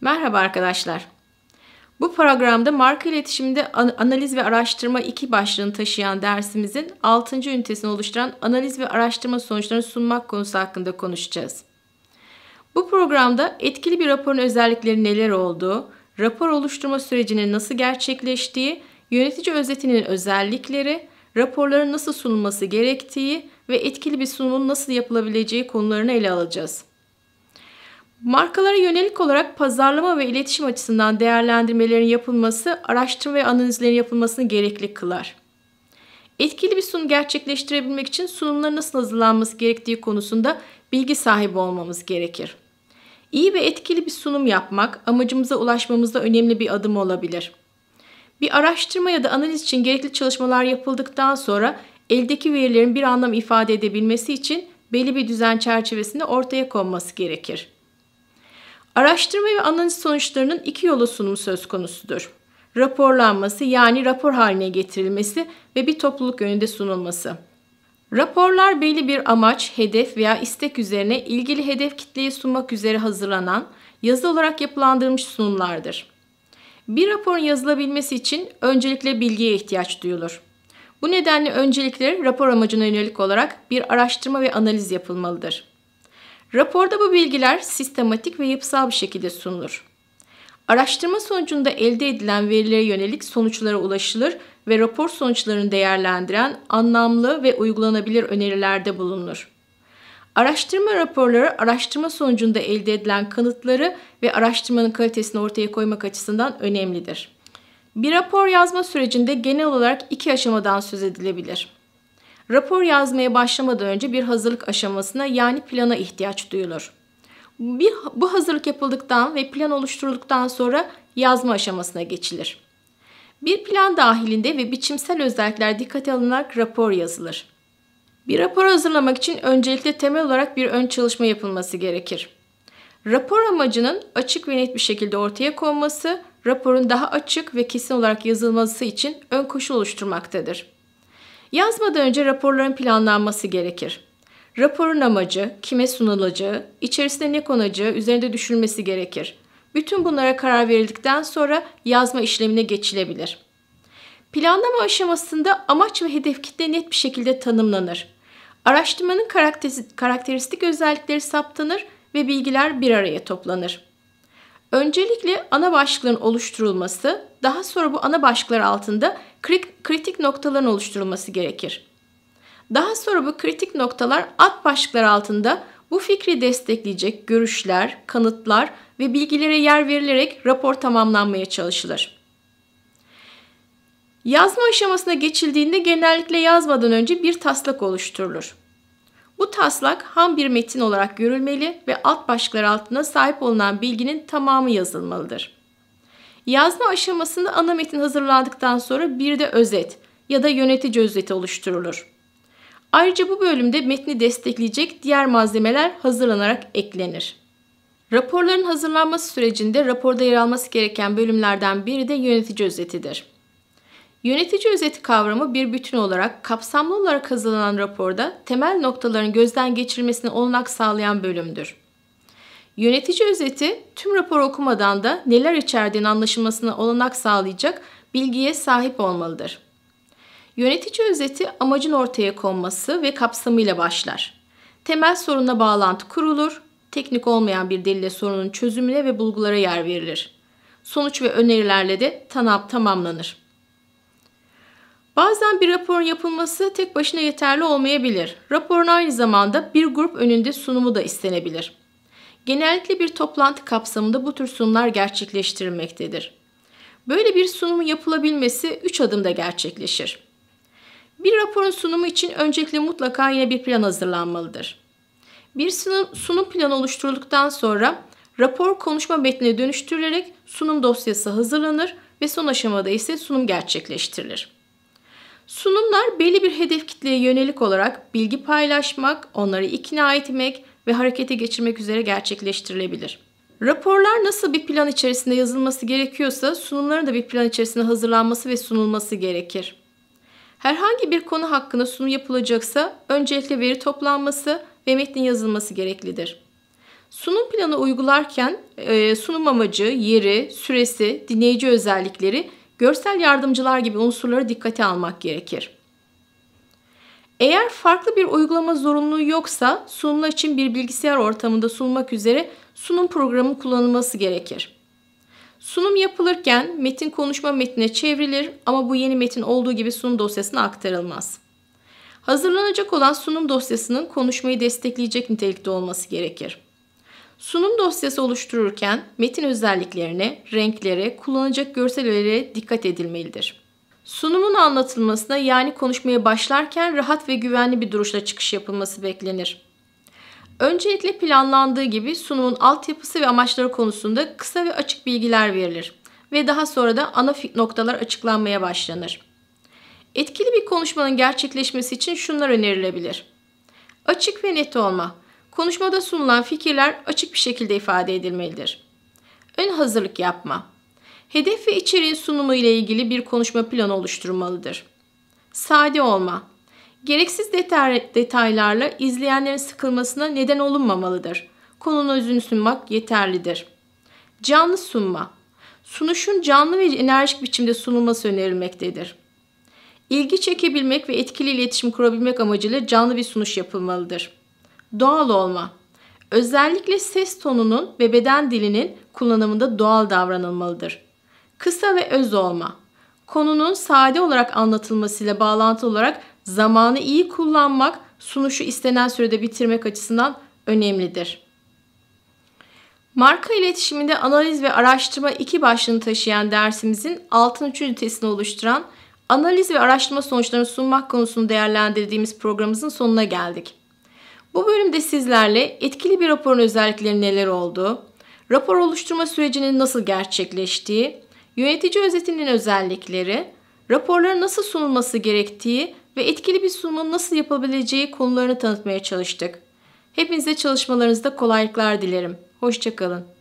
Merhaba arkadaşlar. Bu programda marka iletişiminde analiz ve araştırma iki başlığını taşıyan dersimizin 6. ünitesini oluşturan analiz ve araştırma sonuçlarını sunmak konusu hakkında konuşacağız. Bu programda etkili bir raporun özellikleri neler olduğu, rapor oluşturma sürecinin nasıl gerçekleştiği, yönetici özetinin özellikleri, raporların nasıl sunulması gerektiği ve etkili bir sunumun nasıl yapılabileceği konularını ele alacağız. Markalara yönelik olarak pazarlama ve iletişim açısından değerlendirmelerin yapılması, araştırma ve analizlerin yapılmasını gerekli kılar. Etkili bir sunum gerçekleştirebilmek için sunumların nasıl hazırlanması gerektiği konusunda bilgi sahibi olmamız gerekir. İyi ve etkili bir sunum yapmak amacımıza ulaşmamızda önemli bir adım olabilir. Bir araştırma ya da analiz için gerekli çalışmalar yapıldıktan sonra eldeki verilerin bir anlam ifade edebilmesi için belli bir düzen çerçevesinde ortaya konması gerekir. Araştırma ve analiz sonuçlarının iki yola sunumu söz konusudur. Raporlanması yani rapor haline getirilmesi ve bir topluluk önünde sunulması. Raporlar belli bir amaç, hedef veya istek üzerine ilgili hedef kitleye sunmak üzere hazırlanan, yazı olarak yapılandırılmış sunumlardır. Bir raporun yazılabilmesi için öncelikle bilgiye ihtiyaç duyulur. Bu nedenle öncelikle rapor amacına yönelik olarak bir araştırma ve analiz yapılmalıdır. Raporda bu bilgiler sistematik ve yapısal bir şekilde sunulur. Araştırma sonucunda elde edilen verilere yönelik sonuçlara ulaşılır ve rapor sonuçlarını değerlendiren anlamlı ve uygulanabilir önerilerde bulunur. Araştırma raporları araştırma sonucunda elde edilen kanıtları ve araştırmanın kalitesini ortaya koymak açısından önemlidir. Bir rapor yazma sürecinde genel olarak iki aşamadan söz edilebilir. Rapor yazmaya başlamadan önce bir hazırlık aşamasına yani plana ihtiyaç duyulur. Bir, bu hazırlık yapıldıktan ve plan oluşturulduktan sonra yazma aşamasına geçilir. Bir plan dahilinde ve biçimsel özellikler dikkate alınarak rapor yazılır. Bir rapor hazırlamak için öncelikle temel olarak bir ön çalışma yapılması gerekir. Rapor amacının açık ve net bir şekilde ortaya konması, raporun daha açık ve kesin olarak yazılması için ön koşul oluşturmaktadır. Yazmadan önce raporların planlanması gerekir. Raporun amacı, kime sunulacağı, içerisinde ne konacağı üzerinde düşünülmesi gerekir. Bütün bunlara karar verildikten sonra yazma işlemine geçilebilir. Planlama aşamasında amaç ve hedef kitle net bir şekilde tanımlanır. Araştırmanın karakteristik özellikleri saptanır ve bilgiler bir araya toplanır. Öncelikle ana başlıkların oluşturulması, daha sonra bu ana başlıklar altında kritik noktaların oluşturulması gerekir. Daha sonra bu kritik noktalar alt başlıklar altında bu fikri destekleyecek görüşler, kanıtlar ve bilgilere yer verilerek rapor tamamlanmaya çalışılır. Yazma aşamasına geçildiğinde genellikle yazmadan önce bir taslak oluşturulur. Bu taslak ham bir metin olarak görülmeli ve alt başlıklar altında sahip olunan bilginin tamamı yazılmalıdır. Yazma aşamasında ana metin hazırlandıktan sonra bir de özet ya da yönetici özeti oluşturulur. Ayrıca bu bölümde metni destekleyecek diğer malzemeler hazırlanarak eklenir. Raporların hazırlanması sürecinde raporda yer alması gereken bölümlerden biri de yönetici özetidir. Yönetici özeti kavramı bir bütün olarak kapsamlı olarak hazırlanan raporda temel noktaların gözden geçirilmesine olanak sağlayan bölümdür. Yönetici özeti tüm rapor okumadan da neler içerdiğini anlaşılmasına olanak sağlayacak bilgiye sahip olmalıdır. Yönetici özeti amacın ortaya konması ve kapsamıyla başlar. Temel soruna bağlantı kurulur, teknik olmayan bir delille sorunun çözümüne ve bulgulara yer verilir. Sonuç ve önerilerle de tanap tamamlanır. Bazen bir raporun yapılması tek başına yeterli olmayabilir. Raporun aynı zamanda bir grup önünde sunumu da istenebilir. Genellikle bir toplantı kapsamında bu tür sunumlar gerçekleştirilmektedir. Böyle bir sunumun yapılabilmesi 3 adımda gerçekleşir. Bir raporun sunumu için öncelikle mutlaka yine bir plan hazırlanmalıdır. Bir sunum, sunum planı oluşturulduktan sonra rapor konuşma metnine dönüştürülerek sunum dosyası hazırlanır ve son aşamada ise sunum gerçekleştirilir. Sunumlar belli bir hedef kitleye yönelik olarak bilgi paylaşmak, onları ikna etmek ve harekete geçirmek üzere gerçekleştirilebilir. Raporlar nasıl bir plan içerisinde yazılması gerekiyorsa sunumların da bir plan içerisinde hazırlanması ve sunulması gerekir. Herhangi bir konu hakkında sunum yapılacaksa öncelikle veri toplanması ve metnin yazılması gereklidir. Sunum planı uygularken e, sunum amacı, yeri, süresi, dinleyici özellikleri görsel yardımcılar gibi unsurları dikkate almak gerekir. Eğer farklı bir uygulama zorunluluğu yoksa sunumlar için bir bilgisayar ortamında sunmak üzere sunum programı kullanılması gerekir. Sunum yapılırken metin konuşma metnine çevrilir ama bu yeni metin olduğu gibi sunum dosyasına aktarılmaz. Hazırlanacak olan sunum dosyasının konuşmayı destekleyecek nitelikte olması gerekir. Sunum dosyası oluştururken metin özelliklerine, renklere, kullanılacak görsel öğelere dikkat edilmelidir. Sunumun anlatılmasına yani konuşmaya başlarken rahat ve güvenli bir duruşla çıkış yapılması beklenir. Öncelikle planlandığı gibi sunumun altyapısı ve amaçları konusunda kısa ve açık bilgiler verilir ve daha sonra da ana noktalar açıklanmaya başlanır. Etkili bir konuşmanın gerçekleşmesi için şunlar önerilebilir. Açık ve net olma konuşmada sunulan fikirler açık bir şekilde ifade edilmelidir. Ön hazırlık yapma. Hedef ve içeriğin sunumu ile ilgili bir konuşma planı oluşturmalıdır. Sade olma. Gereksiz detay, detaylarla izleyenlerin sıkılmasına neden olunmamalıdır. Konunun özünü sunmak yeterlidir. Canlı sunma. Sunuşun canlı ve enerjik biçimde sunulması önerilmektedir. İlgi çekebilmek ve etkili iletişim kurabilmek amacıyla canlı bir sunuş yapılmalıdır. Doğal olma. Özellikle ses tonunun ve beden dilinin kullanımında doğal davranılmalıdır. Kısa ve öz olma. Konunun sade olarak anlatılmasıyla bağlantılı olarak zamanı iyi kullanmak, sunuşu istenen sürede bitirmek açısından önemlidir. Marka iletişiminde analiz ve araştırma iki başlığını taşıyan dersimizin 6. ünitesini oluşturan analiz ve araştırma sonuçlarını sunmak konusunu değerlendirdiğimiz programımızın sonuna geldik. Bu bölümde sizlerle etkili bir raporun özellikleri neler oldu, rapor oluşturma sürecinin nasıl gerçekleştiği, yönetici özetinin özellikleri, raporların nasıl sunulması gerektiği ve etkili bir sunumun nasıl yapılabileceği konularını tanıtmaya çalıştık. Hepinize çalışmalarınızda kolaylıklar dilerim. Hoşçakalın.